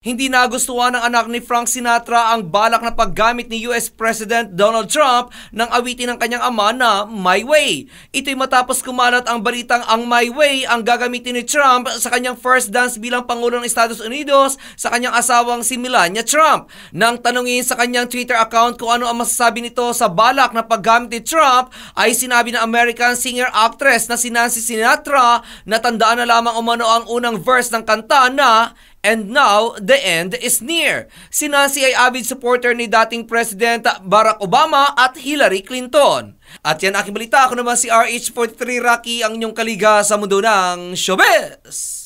Hindi nagustuhan ng anak ni Frank Sinatra ang balak na paggamit ni US President Donald Trump ng awitin ng kanyang ama na My Way. Ito'y matapos kumalat ang balitang ang My Way ang gagamitin ni Trump sa kanyang first dance bilang Pangulo ng Estados Unidos sa kanyang asawang si Melania Trump. Nang tanungin sa kanyang Twitter account kung ano ang masasabi nito sa balak na paggamit ni Trump ay sinabi ng American singer-actress na si Nancy Sinatra na tandaan na lamang umano ang unang verse ng kanta na And now, the end is near. Si ay avid supporter ni dating President Barack Obama at Hillary Clinton. At yan aking balita. Ako naman si RH43 Rocky, ang inyong kaliga sa mundo ng showbiz.